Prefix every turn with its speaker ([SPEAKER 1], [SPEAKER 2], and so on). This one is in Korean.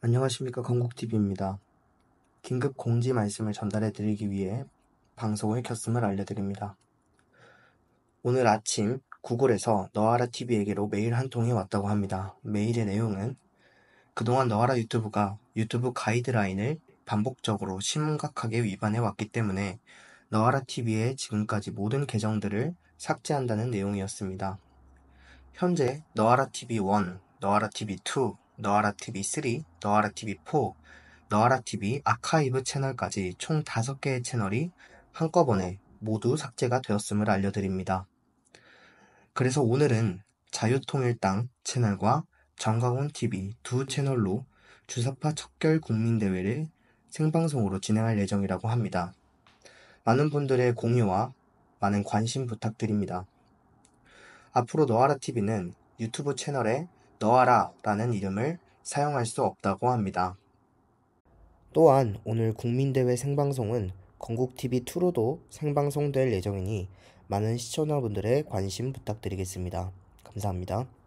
[SPEAKER 1] 안녕하십니까 건국TV입니다. 긴급 공지 말씀을 전달해 드리기 위해 방송을 켰음을 알려드립니다. 오늘 아침 구글에서 너하라TV에게로 메일 한 통이 왔다고 합니다. 메일의 내용은 그동안 너하라 유튜브가 유튜브 가이드라인을 반복적으로 심각하게 위반해 왔기 때문에 너하라TV의 지금까지 모든 계정들을 삭제한다는 내용이었습니다. 현재 너하라TV1, 너하라TV2, 너아라 TV 3, 너아라 TV 4, 너아라 TV 아카이브 채널까지 총 5개의 채널이 한꺼번에 모두 삭제가 되었음을 알려드립니다. 그래서 오늘은 자유통일당 채널과 정강훈 TV 두 채널로 주사파 척결 국민대회를 생방송으로 진행할 예정이라고 합니다. 많은 분들의 공유와 많은 관심 부탁드립니다. 앞으로 너아라 TV는 유튜브 채널에 너하라 라는 이름을 사용할 수 없다고 합니다. 또한 오늘 국민대회 생방송은 건국TV 2로도 생방송될 예정이니 많은 시청자분들의 관심 부탁드리겠습니다. 감사합니다.